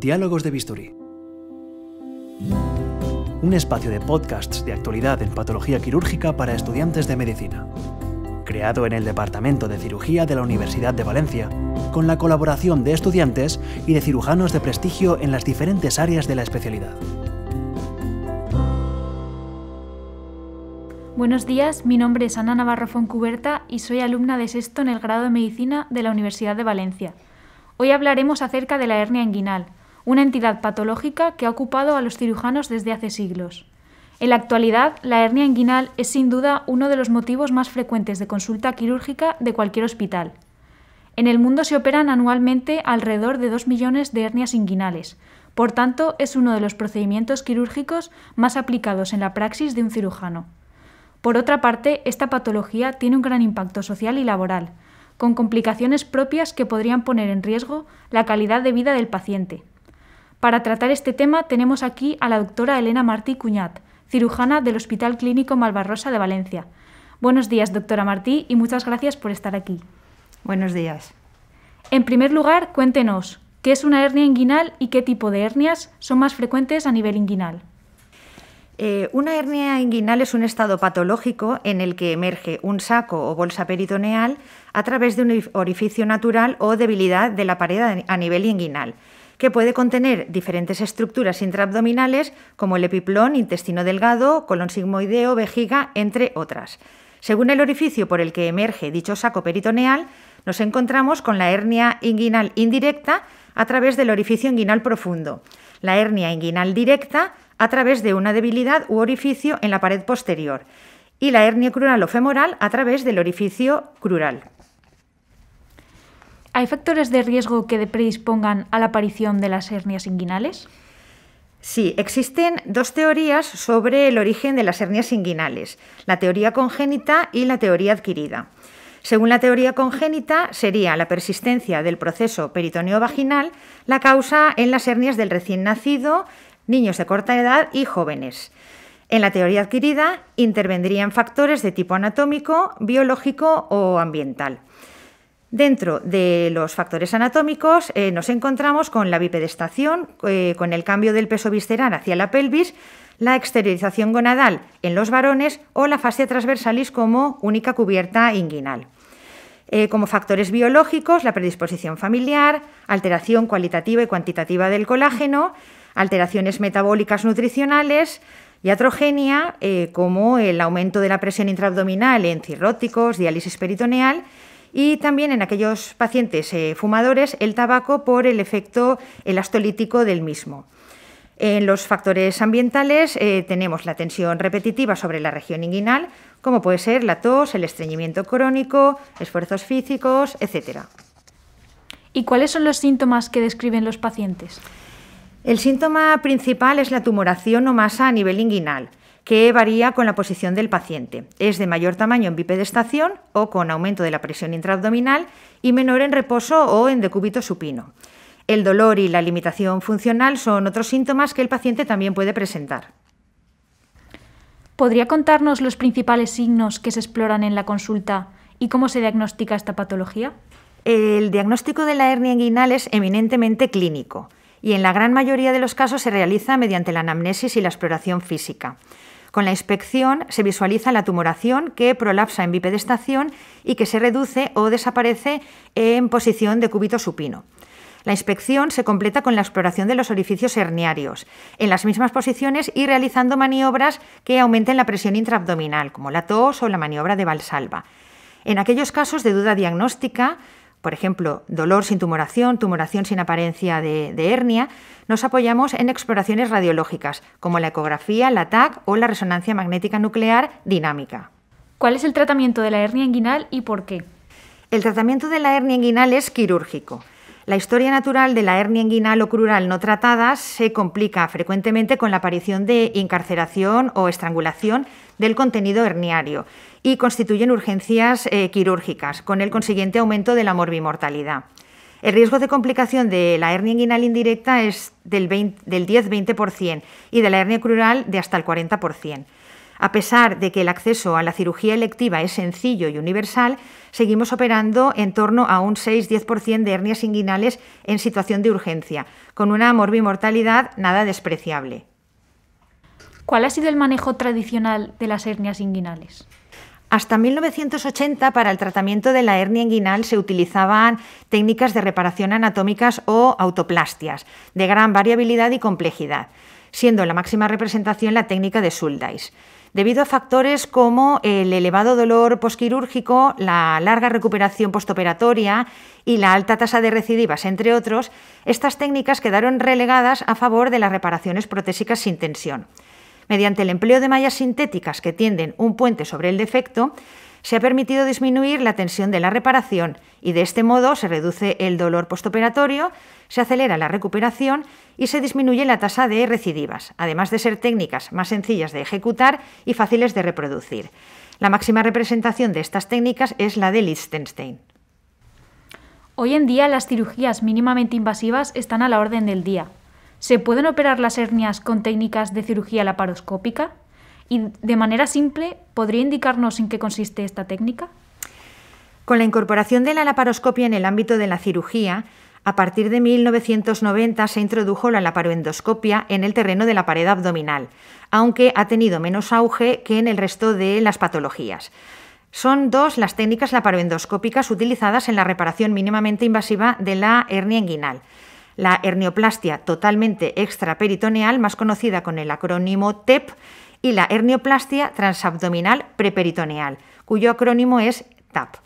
Diálogos de Bisturí. Un espacio de podcasts de actualidad en patología quirúrgica para estudiantes de medicina. Creado en el Departamento de Cirugía de la Universidad de Valencia, con la colaboración de estudiantes y de cirujanos de prestigio en las diferentes áreas de la especialidad. Buenos días, mi nombre es Ana Navarro Foncuberta y soy alumna de sexto en el grado de Medicina de la Universidad de Valencia. Hoy hablaremos acerca de la hernia inguinal, una entidad patológica que ha ocupado a los cirujanos desde hace siglos. En la actualidad, la hernia inguinal es sin duda uno de los motivos más frecuentes de consulta quirúrgica de cualquier hospital. En el mundo se operan anualmente alrededor de 2 millones de hernias inguinales, por tanto es uno de los procedimientos quirúrgicos más aplicados en la praxis de un cirujano. Por otra parte, esta patología tiene un gran impacto social y laboral, con complicaciones propias que podrían poner en riesgo la calidad de vida del paciente. Para tratar este tema tenemos aquí a la doctora Elena Martí Cuñat, cirujana del Hospital Clínico Malvarrosa de Valencia. Buenos días, doctora Martí, y muchas gracias por estar aquí. Buenos días. En primer lugar, cuéntenos, ¿qué es una hernia inguinal y qué tipo de hernias son más frecuentes a nivel inguinal? Eh, una hernia inguinal es un estado patológico en el que emerge un saco o bolsa peritoneal a través de un orificio natural o debilidad de la pared a nivel inguinal que puede contener diferentes estructuras intraabdominales como el epiplón, intestino delgado, colon sigmoideo, vejiga, entre otras. Según el orificio por el que emerge dicho saco peritoneal, nos encontramos con la hernia inguinal indirecta a través del orificio inguinal profundo, la hernia inguinal directa a través de una debilidad u orificio en la pared posterior y la hernia crural o femoral a través del orificio crural. ¿Hay factores de riesgo que predispongan a la aparición de las hernias inguinales? Sí, existen dos teorías sobre el origen de las hernias inguinales, la teoría congénita y la teoría adquirida. Según la teoría congénita, sería la persistencia del proceso peritoneo-vaginal la causa en las hernias del recién nacido, niños de corta edad y jóvenes. En la teoría adquirida, intervendrían factores de tipo anatómico, biológico o ambiental. Dentro de los factores anatómicos eh, nos encontramos con la bipedestación, eh, con el cambio del peso visceral hacia la pelvis, la exteriorización gonadal en los varones o la fascia transversalis como única cubierta inguinal. Eh, como factores biológicos, la predisposición familiar, alteración cualitativa y cuantitativa del colágeno, alteraciones metabólicas nutricionales, y atrogenia, como el aumento de la presión intraabdominal en cirróticos, diálisis peritoneal y también en aquellos pacientes eh, fumadores el tabaco por el efecto elastolítico del mismo. En los factores ambientales eh, tenemos la tensión repetitiva sobre la región inguinal, como puede ser la tos, el estreñimiento crónico, esfuerzos físicos, etc. ¿Y cuáles son los síntomas que describen los pacientes? El síntoma principal es la tumoración o masa a nivel inguinal que varía con la posición del paciente. Es de mayor tamaño en bipedestación o con aumento de la presión intraabdominal y menor en reposo o en decúbito supino. El dolor y la limitación funcional son otros síntomas que el paciente también puede presentar. ¿Podría contarnos los principales signos que se exploran en la consulta y cómo se diagnostica esta patología? El diagnóstico de la hernia inguinal es eminentemente clínico y en la gran mayoría de los casos se realiza mediante la anamnesis y la exploración física. Con la inspección se visualiza la tumoración que prolapsa en bipedestación y que se reduce o desaparece en posición de cúbito supino. La inspección se completa con la exploración de los orificios herniarios, en las mismas posiciones y realizando maniobras que aumenten la presión intraabdominal, como la tos o la maniobra de Valsalva. En aquellos casos de duda diagnóstica, por ejemplo, dolor sin tumoración, tumoración sin apariencia de, de, hernia, nos apoyamos en exploraciones radiológicas, como la ecografía, la TAC o la resonancia magnética nuclear dinámica. ¿Cuál es el tratamiento de la hernia inguinal y por qué? El tratamiento de la hernia inguinal es quirúrgico. La historia natural de la hernia inguinal o crural no tratada se complica frecuentemente con la aparición de encarceración o estrangulación del contenido herniario y constituyen urgencias eh, quirúrgicas, con el consiguiente aumento de la morbimortalidad. El riesgo de complicación de la hernia inguinal indirecta es del, 10-20% y de la hernia crural de hasta el 40%. A pesar de que el acceso a la cirugía electiva es sencillo y universal, seguimos operando en torno a un 6-10% de hernias inguinales en situación de urgencia, con una morbimortalidad nada despreciable. ¿Cuál ha sido el manejo tradicional de las hernias inguinales? Hasta 1980, para el tratamiento de la hernia inguinal se utilizaban técnicas de reparación anatómicas o autoplastias, de gran variabilidad y complejidad, siendo la máxima representación la técnica de Suldais debido a factores como el elevado dolor posquirúrgico, la larga recuperación postoperatoria y la alta tasa de recidivas, entre otros, estas técnicas quedaron relegadas a favor de las reparaciones protésicas sin tensión. Mediante el empleo de mallas sintéticas que tienden un puente sobre el defecto, se ha permitido disminuir la tensión de la reparación y de este modo se reduce el dolor postoperatorio, se acelera la recuperación y se disminuye la tasa de recidivas, además de ser técnicas más sencillas de ejecutar y fáciles de reproducir. La máxima representación de estas técnicas es la de Liechtenstein. Hoy en día las cirugías mínimamente invasivas están a la orden del día. ¿Se pueden operar las hernias con técnicas de cirugía laparoscópica? Y de manera simple, ¿podría indicarnos en qué consiste esta técnica? Con la incorporación de la laparoscopia en el ámbito de la cirugía, a partir de 1990 se introdujo la laparoendoscopia en el terreno de la pared abdominal, aunque ha tenido menos auge que en el resto de las patologías. Son dos las técnicas laparoendoscópicas utilizadas en la reparación mínimamente invasiva de la hernia inguinal. La hernioplastia totalmente extraperitoneal, más conocida con el acrónimo TEP, y la hernioplastia transabdominal preperitoneal, cuyo acrónimo es TAP.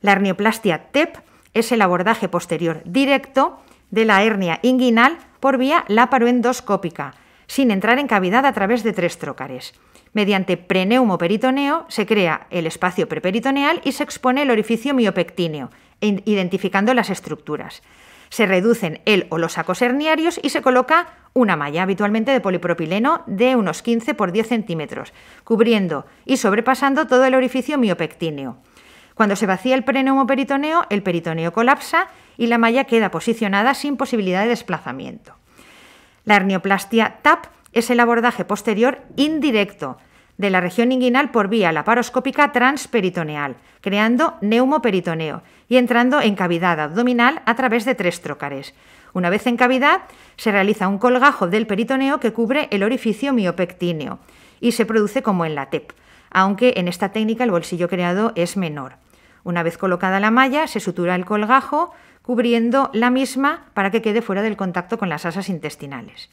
La hernioplastia TEP es el abordaje posterior directo de la hernia inguinal por vía laparoendoscópica, sin entrar en cavidad a través de tres trócares. Mediante preneumoperitoneo se crea el espacio preperitoneal y se expone el orificio miopectíneo, identificando las estructuras. Se reducen el o los sacos herniarios y se coloca una malla, habitualmente de polipropileno, de unos 15 por 10 centímetros, cubriendo y sobrepasando todo el orificio miopectíneo. Cuando se vacía el preneumo-peritoneo, el peritoneo colapsa y la malla queda posicionada sin posibilidad de desplazamiento. La hernioplastia TAP es el abordaje posterior indirecto de la región inguinal por vía laparoscópica transperitoneal, creando neumoperitoneo y entrando en cavidad abdominal a través de tres trocares. Una vez en cavidad, se realiza un colgajo del peritoneo que cubre el orificio miopectíneo y se produce como en la TEP, aunque en esta técnica el bolsillo creado es menor. Una vez colocada la malla, se sutura el colgajo cubriendo la misma para que quede fuera del contacto con las asas intestinales.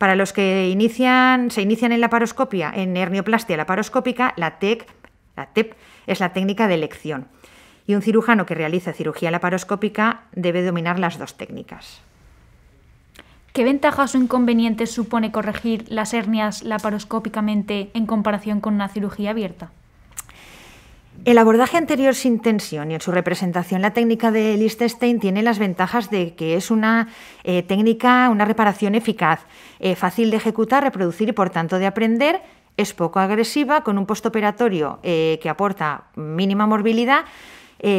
Para los que se inician en la paroscopia, en hernioplastia laparoscópica, la TEC, la TEP, es la técnica de elección. Y un cirujano que realiza cirugía laparoscópica debe dominar las dos técnicas. ¿Qué ventajas o inconvenientes supone corregir las hernias laparoscópicamente en comparación con una cirugía abierta? El abordaje anterior sin tensión y en su representación la técnica de Liechtenstein tiene las ventajas de que es una eh, técnica, una reparación eficaz, eh, fácil de ejecutar, reproducir y por tanto de aprender, es poco agresiva, con un postoperatorio eh, que aporta mínima morbilidad,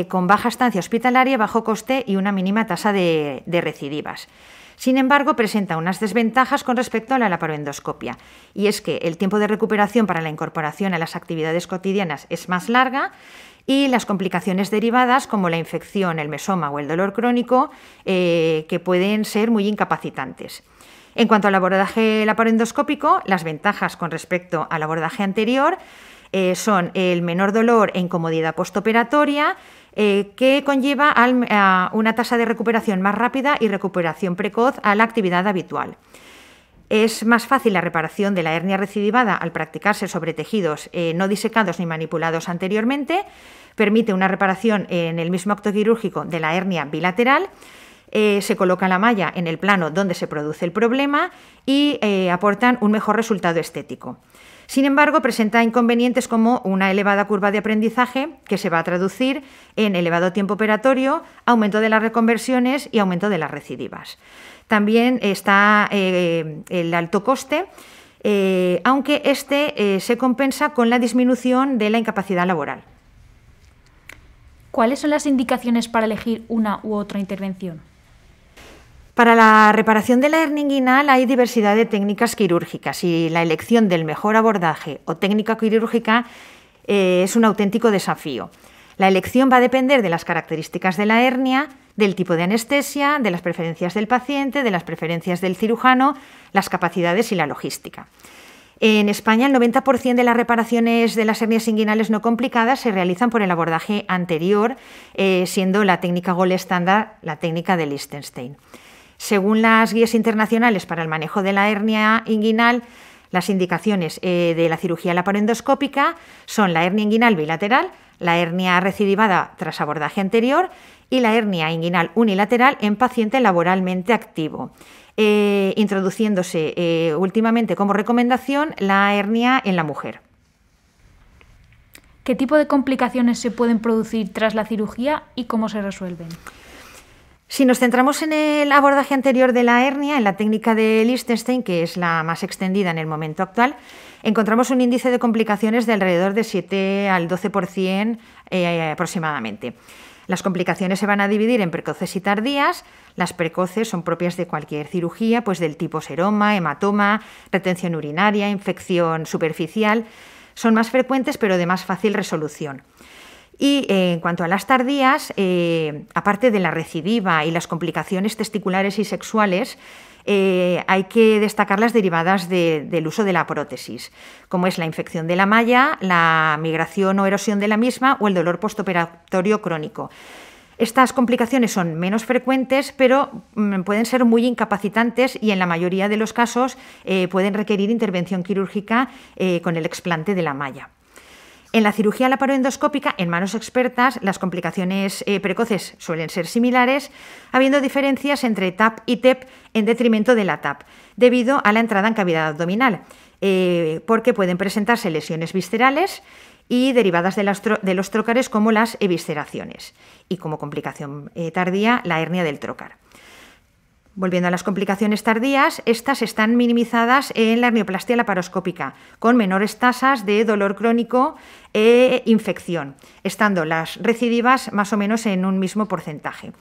con baja estancia hospitalaria, bajo coste y una mínima tasa de recidivas. Sin embargo, presenta unas desventajas con respecto a la laparoendoscopia, y es que el tiempo de recuperación para la incorporación a las actividades cotidianas es más larga y las complicaciones derivadas como la infección, el mesoma o el dolor crónico, eh, que pueden ser muy incapacitantes. En cuanto al abordaje laparoendoscópico, las ventajas con respecto al abordaje anterior eh, son el menor dolor e incomodidad postoperatoria, eh, que conlleva una tasa de recuperación más rápida y recuperación precoz a la actividad habitual. Es más fácil la reparación de la hernia recidivada al practicarse sobre tejidos eh, no disecados ni manipulados anteriormente, permite una reparación en el mismo acto quirúrgico de la hernia bilateral, se coloca la malla en el plano donde se produce el problema y aportan un mejor resultado estético. Sin embargo, presenta inconvenientes como una elevada curva de aprendizaje que se va a traducir en elevado tiempo operatorio, aumento de las reconversiones y aumento de las recidivas. También está eh, el alto coste. Eh, aunque este eh, se compensa con la disminución de la incapacidad laboral. ¿Cuáles son las indicaciones para elegir una u otra intervención? Para la reparación de la hernia inguinal hay diversidad de técnicas quirúrgicas y la elección del mejor abordaje o técnica quirúrgica eh, es un auténtico desafío. La elección va a depender de las características de la hernia, del tipo de anestesia, de las preferencias del paciente, de las preferencias del cirujano, las capacidades y la logística. En España, el 90% de las reparaciones de las hernias inguinales no complicadas se realizan por el abordaje anterior, eh, siendo la técnica gol estándar la técnica de Liechtenstein. Según las guías internacionales para el manejo de la hernia inguinal, las indicaciones eh, de la cirugía laparendoscópica son la hernia inguinal bilateral, la hernia recidivada tras abordaje anterior y la hernia inguinal unilateral en paciente laboralmente activo. Eh, introduciéndose eh, últimamente como recomendación la hernia en la mujer. ¿Qué tipo de complicaciones se pueden producir tras la cirugía y cómo se resuelven? Si nos centramos en el abordaje anterior de la hernia, en la técnica de Liechtenstein, que es la más extendida en el momento actual, encontramos un índice de complicaciones de alrededor de 7 al 12% eh, aproximadamente. Las complicaciones se van a dividir en precoces y tardías. Las precoces son propias de cualquier cirugía, pues del tipo seroma, hematoma, retención urinaria, infección superficial. Son más frecuentes pero de más fácil resolución. Y eh, en cuanto a las tardías, eh, aparte de la recidiva y las complicaciones testiculares y sexuales, eh, hay que destacar las derivadas del uso de la prótesis, como es la infección de la malla, la migración o erosión de la misma o el dolor postoperatorio crónico. Estas complicaciones son menos frecuentes, pero mm, pueden ser muy incapacitantes y en la mayoría de los casos pueden requerir intervención quirúrgica con el explante de la malla. En la cirugía laparoendoscópica, en manos expertas, las complicaciones eh, precoces suelen ser similares, habiendo diferencias entre TAP y TEP en detrimento de la TAP, debido a la entrada en cavidad abdominal, eh, porque pueden presentarse lesiones viscerales y derivadas de, los trócares como las evisceraciones y como complicación eh, tardía la hernia del trocar. Volviendo a las complicaciones tardías, estas están minimizadas en la hernioplastia laparoscópica, con menores tasas de dolor crónico e infección, estando las recidivas más o menos en un mismo porcentaje.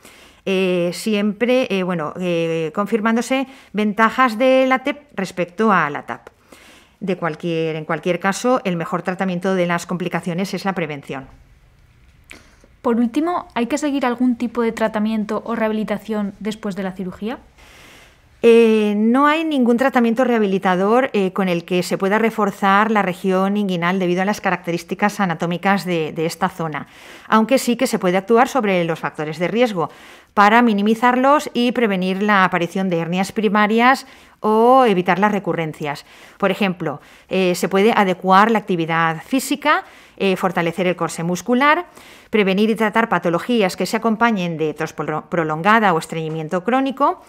Eh, siempre eh, bueno, eh, confirmándose ventajas de la TEP respecto a la TAP. De cualquier, en cualquier caso, el mejor tratamiento de las complicaciones es la prevención. Por último, ¿hay que seguir algún tipo de tratamiento o rehabilitación después de la cirugía? Eh, no hay ningún tratamiento rehabilitador eh, con el que se pueda reforzar la región inguinal debido a las características anatómicas de, esta zona, aunque sí que se puede actuar sobre los factores de riesgo para minimizarlos y prevenir la aparición de hernias primarias o evitar las recurrencias. Por ejemplo, eh, se puede adecuar la actividad física, eh, fortalecer el corse muscular, prevenir y tratar patologías que se acompañen de tos prolongada o estreñimiento crónico,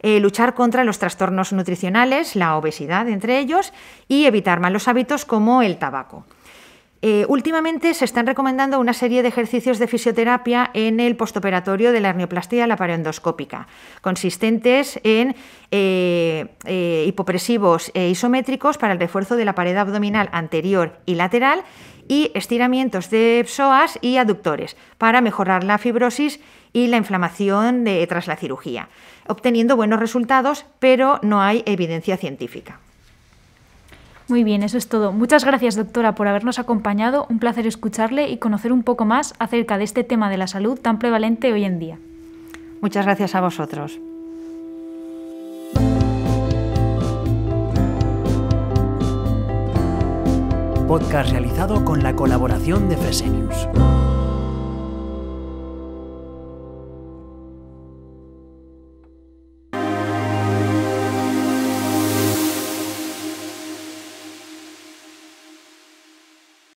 eh, luchar contra los trastornos nutricionales, la obesidad entre ellos, y evitar malos hábitos como el tabaco. Eh, últimamente se están recomendando una serie de ejercicios de fisioterapia en el postoperatorio de la hernioplastia laparendoscópica, consistentes en eh, eh, hipopresivos e isométricos para el refuerzo de la pared abdominal anterior y lateral y estiramientos de psoas y aductores para mejorar la fibrosis y la inflamación tras la cirugía, obteniendo buenos resultados, pero no hay evidencia científica. Muy bien, eso es todo. Muchas gracias, doctora, por habernos acompañado. Un placer escucharle y conocer un poco más acerca de este tema de la salud tan prevalente hoy en día. Muchas gracias a vosotros. Podcast realizado con la colaboración de Fresenius.